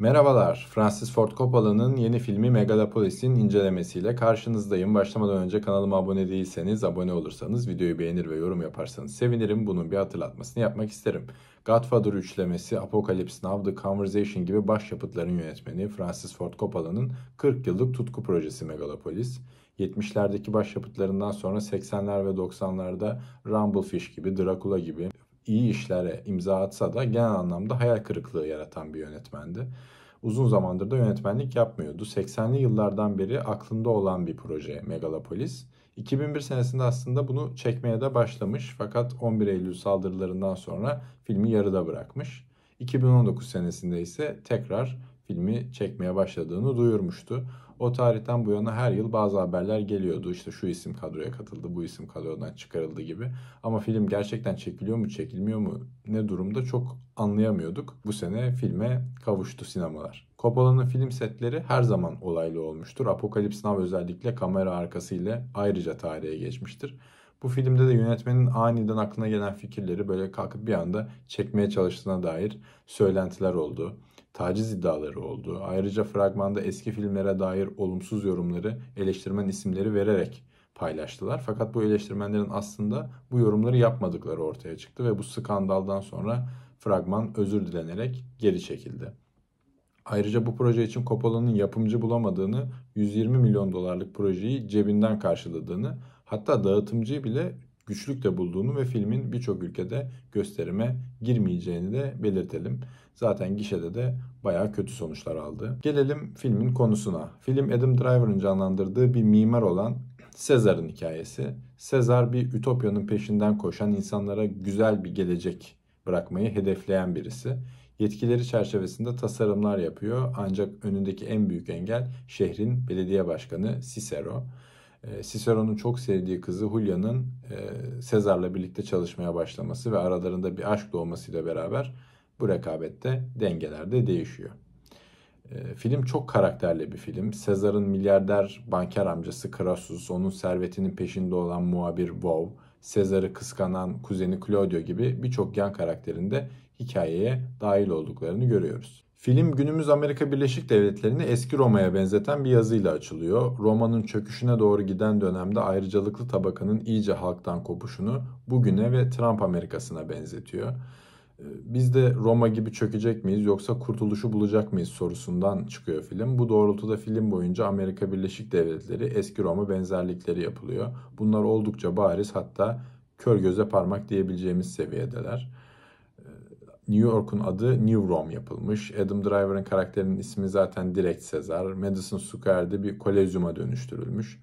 Merhabalar, Francis Ford Coppola'nın yeni filmi Megalopolis'in incelemesiyle karşınızdayım. Başlamadan önce kanalıma abone değilseniz, abone olursanız, videoyu beğenir ve yorum yaparsanız sevinirim. Bunun bir hatırlatmasını yapmak isterim. Godfather üçlemesi, Apocalypse Now, The Conversation gibi başyapıtların yönetmeni Francis Ford Coppola'nın 40 yıllık tutku projesi Megalopolis. 70'lerdeki başyapıtlarından sonra 80'ler ve 90'larda Rumblefish gibi, Dracula gibi iyi işlere imza atsa da genel anlamda hayal kırıklığı yaratan bir yönetmendi. Uzun zamandır da yönetmenlik yapmıyordu. 80'li yıllardan beri aklında olan bir proje Megalopolis. 2001 senesinde aslında bunu çekmeye de başlamış fakat 11 Eylül saldırılarından sonra filmi yarıda bırakmış. 2019 senesinde ise tekrar filmi çekmeye başladığını duyurmuştu. O tarihten bu yana her yıl bazı haberler geliyordu. İşte şu isim kadroya katıldı, bu isim kadrodan çıkarıldı gibi. Ama film gerçekten çekiliyor mu, çekilmiyor mu ne durumda çok anlayamıyorduk. Bu sene filme kavuştu sinemalar. Coppola'nın film setleri her zaman olaylı olmuştur. Apokalips Now özellikle kamera arkasıyla ayrıca tarihe geçmiştir. Bu filmde de yönetmenin aniden aklına gelen fikirleri böyle kalkıp bir anda çekmeye çalıştığına dair söylentiler oldu. Taciz iddiaları oldu. Ayrıca fragmanda eski filmlere dair olumsuz yorumları eleştirmen isimleri vererek paylaştılar. Fakat bu eleştirmenlerin aslında bu yorumları yapmadıkları ortaya çıktı ve bu skandaldan sonra fragman özür dilenerek geri çekildi. Ayrıca bu proje için Coppola'nın yapımcı bulamadığını, 120 milyon dolarlık projeyi cebinden karşıladığını, hatta dağıtımcıyı bile güçlükle bulduğunu ve filmin birçok ülkede gösterime girmeyeceğini de belirtelim. Zaten gişede de bayağı kötü sonuçlar aldı. Gelelim filmin konusuna. Film Adam Driver'ın canlandırdığı bir mimar olan Sezar'ın hikayesi. Sezar bir ütopyanın peşinden koşan insanlara güzel bir gelecek bırakmayı hedefleyen birisi. Yetkileri çerçevesinde tasarımlar yapıyor ancak önündeki en büyük engel şehrin belediye başkanı Cicero. Ee, Cicero'nun çok sevdiği kızı Julia'nın Sezar'la e, birlikte çalışmaya başlaması ve aralarında bir aşk doğmasıyla beraber bu rekabette dengeler de değişiyor. Ee, film çok karakterli bir film. Sezar'ın milyarder banker amcası Crassus, onun servetinin peşinde olan muhabir Vov, Sezar'ı kıskanan kuzeni Claudio gibi birçok yan karakterinde hikayeye dahil olduklarını görüyoruz. Film günümüz Amerika Birleşik Devletleri'ni eski Roma'ya benzeten bir yazıyla açılıyor. Roma'nın çöküşüne doğru giden dönemde ayrıcalıklı tabakanın iyice halktan kopuşunu bugüne ve Trump Amerikasına benzetiyor. Ee, biz de Roma gibi çökecek miyiz yoksa kurtuluşu bulacak mıyız sorusundan çıkıyor film. Bu doğrultuda film boyunca Amerika Birleşik Devletleri eski Roma benzerlikleri yapılıyor. Bunlar oldukça bariz hatta kör göze parmak diyebileceğimiz seviyedeler. New York'un adı New Rome yapılmış. Adam Driver'ın karakterinin ismi zaten direkt Sezar. Madison Square'de bir kolezyuma dönüştürülmüş.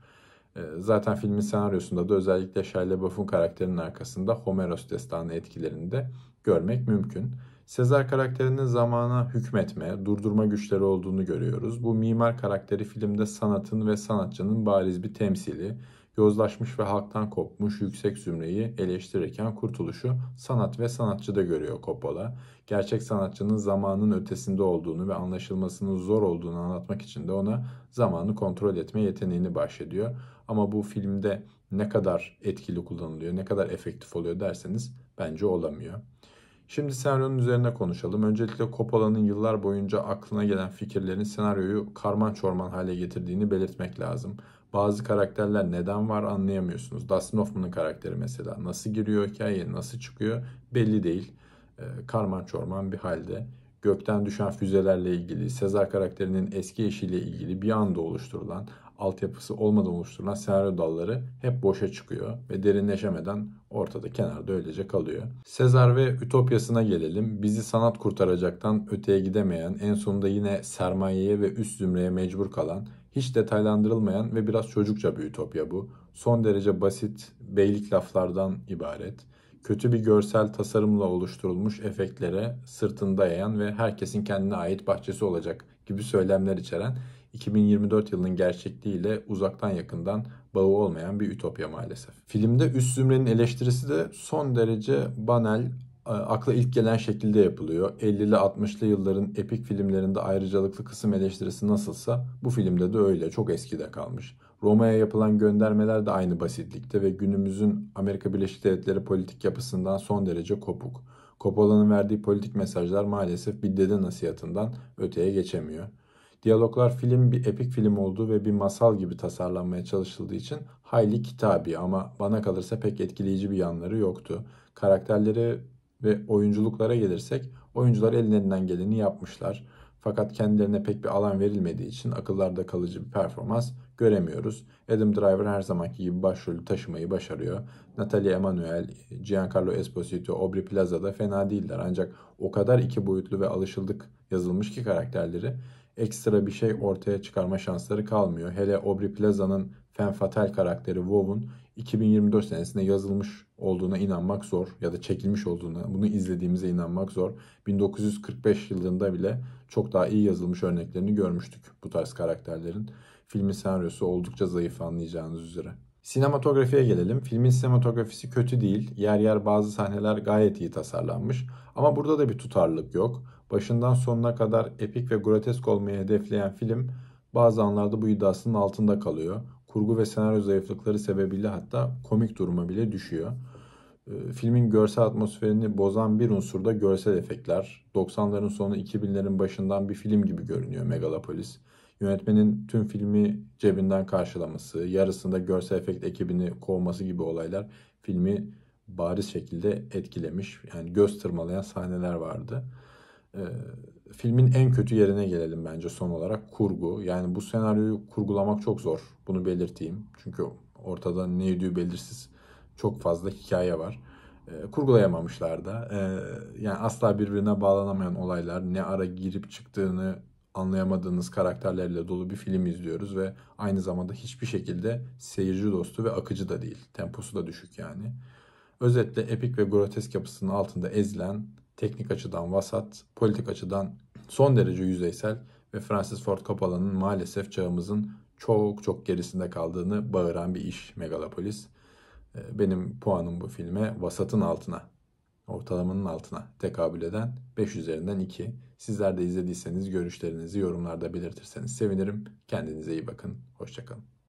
Ee, zaten filmin senaryosunda da özellikle Shia LaBeouf'un karakterinin arkasında Homeros destanı etkilerini de görmek mümkün. Sezar karakterinin zamana hükmetme, durdurma güçleri olduğunu görüyoruz. Bu mimar karakteri filmde sanatın ve sanatçının bariz bir temsili yozlaşmış ve halktan kopmuş yüksek zümreyi eleştirirken kurtuluşu sanat ve sanatçı da görüyor Coppola. Gerçek sanatçının zamanın ötesinde olduğunu ve anlaşılmasının zor olduğunu anlatmak için de ona zamanı kontrol etme yeteneğini bahşediyor. Ama bu filmde ne kadar etkili kullanılıyor, ne kadar efektif oluyor derseniz bence olamıyor. Şimdi senaryonun üzerine konuşalım. Öncelikle Coppola'nın yıllar boyunca aklına gelen fikirlerin senaryoyu karman çorman hale getirdiğini belirtmek lazım. Bazı karakterler neden var anlayamıyorsunuz. Dustin Hoffman'ın karakteri mesela nasıl giriyor hikayeye, nasıl çıkıyor belli değil. E, karman çorman bir halde. Gökten düşen füzelerle ilgili, Sezar karakterinin eski eşiyle ilgili bir anda oluşturulan, altyapısı olmadan oluşturulan senaryo dalları hep boşa çıkıyor ve derinleşemeden ortada kenarda öylece kalıyor. Sezar ve Ütopyasına gelelim. Bizi sanat kurtaracaktan öteye gidemeyen, en sonunda yine sermayeye ve üst zümreye mecbur kalan, hiç detaylandırılmayan ve biraz çocukça bir ütopya bu. Son derece basit beylik laflardan ibaret. Kötü bir görsel tasarımla oluşturulmuş efektlere sırtını dayayan ve herkesin kendine ait bahçesi olacak gibi söylemler içeren 2024 yılının gerçekliğiyle uzaktan yakından bağı olmayan bir ütopya maalesef. Filmde üst zümrenin eleştirisi de son derece banal, e, akla ilk gelen şekilde yapılıyor. 50'li 60'lı yılların epik filmlerinde ayrıcalıklı kısım eleştirisi nasılsa bu filmde de öyle. Çok eskide kalmış. Roma'ya yapılan göndermeler de aynı basitlikte ve günümüzün Amerika Birleşik Devletleri politik yapısından son derece kopuk. Coppola'nın verdiği politik mesajlar maalesef bir dede nasihatından öteye geçemiyor. Diyaloglar film bir epik film olduğu ve bir masal gibi tasarlanmaya çalışıldığı için hayli kitabi ama bana kalırsa pek etkileyici bir yanları yoktu. Karakterleri ve oyunculuklara gelirsek oyuncular ellerinden geleni yapmışlar. Fakat kendilerine pek bir alan verilmediği için akıllarda kalıcı bir performans göremiyoruz. Adam Driver her zamanki gibi başrolü taşımayı başarıyor. Natalie Emanuel, Giancarlo Esposito, Aubrey Plaza da fena değiller. Ancak o kadar iki boyutlu ve alışıldık yazılmış ki karakterleri ekstra bir şey ortaya çıkarma şansları kalmıyor. Hele Aubrey Plaza'nın Fen Fatal karakteri Wov'un 2024 senesinde yazılmış olduğuna inanmak zor ya da çekilmiş olduğuna, bunu izlediğimize inanmak zor. 1945 yılında bile çok daha iyi yazılmış örneklerini görmüştük bu tarz karakterlerin. Filmin senaryosu oldukça zayıf anlayacağınız üzere. Sinematografiye gelelim. Filmin sinematografisi kötü değil. Yer yer bazı sahneler gayet iyi tasarlanmış. Ama burada da bir tutarlılık yok. Başından sonuna kadar epik ve grotesk olmayı hedefleyen film bazı anlarda bu iddiasının altında kalıyor. Kurgu ve senaryo zayıflıkları sebebiyle hatta komik duruma bile düşüyor. Ee, filmin görsel atmosferini bozan bir unsur da görsel efektler. 90'ların sonu 2000'lerin başından bir film gibi görünüyor Megalopolis yönetmenin tüm filmi cebinden karşılaması, yarısında görsel efekt ekibini kovması gibi olaylar filmi bariz şekilde etkilemiş. Yani göz tırmalayan sahneler vardı. Ee, filmin en kötü yerine gelelim bence son olarak kurgu. Yani bu senaryoyu kurgulamak çok zor. Bunu belirteyim. Çünkü ortada ne yediği belirsiz çok fazla hikaye var. Ee, kurgulayamamışlar da. Ee, yani asla birbirine bağlanamayan olaylar, ne ara girip çıktığını anlayamadığınız karakterlerle dolu bir film izliyoruz ve aynı zamanda hiçbir şekilde seyirci dostu ve akıcı da değil. Temposu da düşük yani. Özetle epik ve grotesk yapısının altında ezilen, teknik açıdan vasat, politik açıdan son derece yüzeysel ve Francis Ford Coppola'nın maalesef çağımızın çok çok gerisinde kaldığını bağıran bir iş Megalopolis. Ee, benim puanım bu filme vasatın altına ortalamanın altına tekabül eden 5 üzerinden 2. Sizler de izlediyseniz görüşlerinizi yorumlarda belirtirseniz sevinirim. Kendinize iyi bakın. Hoşçakalın.